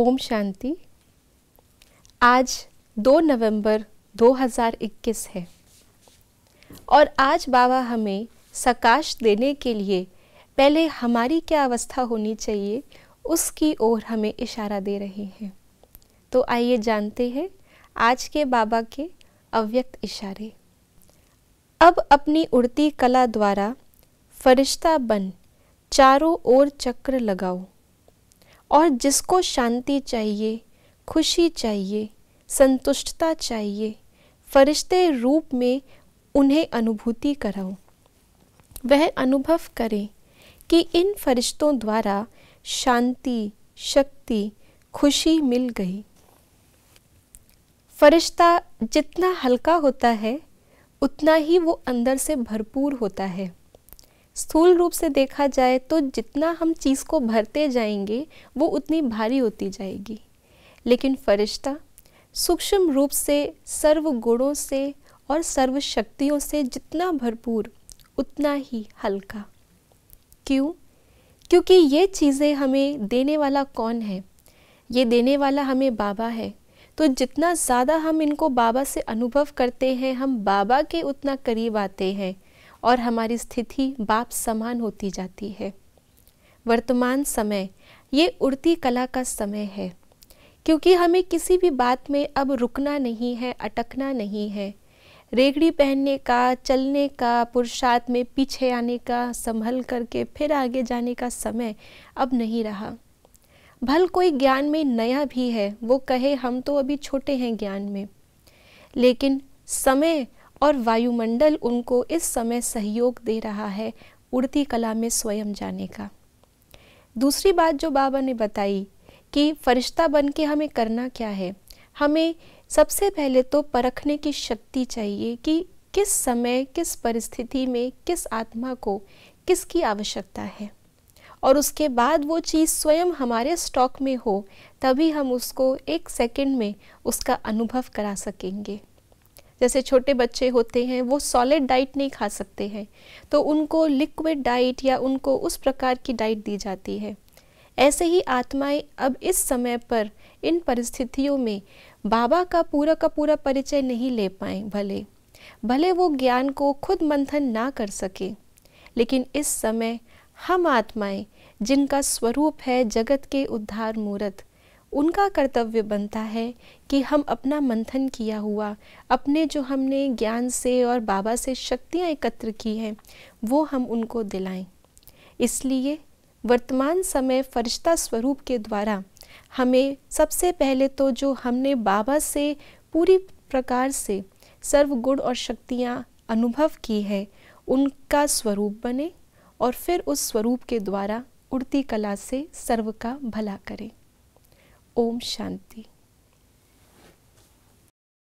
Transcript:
ओम शांति आज 2 नवंबर 2021 है और आज बाबा हमें सकाश देने के लिए पहले हमारी क्या अवस्था होनी चाहिए उसकी ओर हमें इशारा दे रहे हैं तो आइए जानते हैं आज के बाबा के अव्यक्त इशारे अब अपनी उड़ती कला द्वारा फरिश्ता बन चारों ओर चक्र लगाओ और जिसको शांति चाहिए खुशी चाहिए संतुष्टता चाहिए फरिश्ते रूप में उन्हें अनुभूति कराओ वह अनुभव करें कि इन फरिश्तों द्वारा शांति शक्ति खुशी मिल गई फरिश्ता जितना हल्का होता है उतना ही वो अंदर से भरपूर होता है स्थूल रूप से देखा जाए तो जितना हम चीज़ को भरते जाएंगे वो उतनी भारी होती जाएगी लेकिन फरिश्ता सूक्ष्म रूप से सर्व गुणों से और सर्व शक्तियों से जितना भरपूर उतना ही हल्का क्यों क्योंकि ये चीज़ें हमें देने वाला कौन है ये देने वाला हमें बाबा है तो जितना ज़्यादा हम इनको बाबा से अनुभव करते हैं हम बाबा के उतना करीब आते हैं और हमारी स्थिति बाप समान होती जाती है वर्तमान समय ये उड़ती कला का समय है क्योंकि हमें किसी भी बात में अब रुकना नहीं है अटकना नहीं है रेगड़ी पहनने का चलने का पुरुषार्थ में पीछे आने का संभल करके फिर आगे जाने का समय अब नहीं रहा भल कोई ज्ञान में नया भी है वो कहे हम तो अभी छोटे हैं ज्ञान में लेकिन समय और वायुमंडल उनको इस समय सहयोग दे रहा है उड़ती कला में स्वयं जाने का दूसरी बात जो बाबा ने बताई कि फरिश्ता बन के हमें करना क्या है हमें सबसे पहले तो परखने की शक्ति चाहिए कि किस समय किस परिस्थिति में किस आत्मा को किसकी आवश्यकता है और उसके बाद वो चीज़ स्वयं हमारे स्टॉक में हो तभी हम उसको एक सेकंड में उसका अनुभव करा सकेंगे जैसे छोटे बच्चे होते हैं वो सॉलिड डाइट नहीं खा सकते हैं तो उनको लिक्विड डाइट या उनको उस प्रकार की डाइट दी जाती है ऐसे ही आत्माएं अब इस समय पर इन परिस्थितियों में बाबा का पूरा का पूरा परिचय नहीं ले पाए भले भले वो ज्ञान को खुद मंथन ना कर सके लेकिन इस समय हम आत्माएं जिनका स्वरूप है जगत के उद्धार मूर्त उनका कर्तव्य बनता है कि हम अपना मंथन किया हुआ अपने जो हमने ज्ञान से और बाबा से शक्तियाँ एकत्र की हैं वो हम उनको दिलाएं इसलिए वर्तमान समय फरिश्ता स्वरूप के द्वारा हमें सबसे पहले तो जो हमने बाबा से पूरी प्रकार से सर्वगुण और शक्तियाँ अनुभव की है उनका स्वरूप बने और फिर उस स्वरूप के द्वारा उड़ती कला से सर्व का भला करें ओम शांति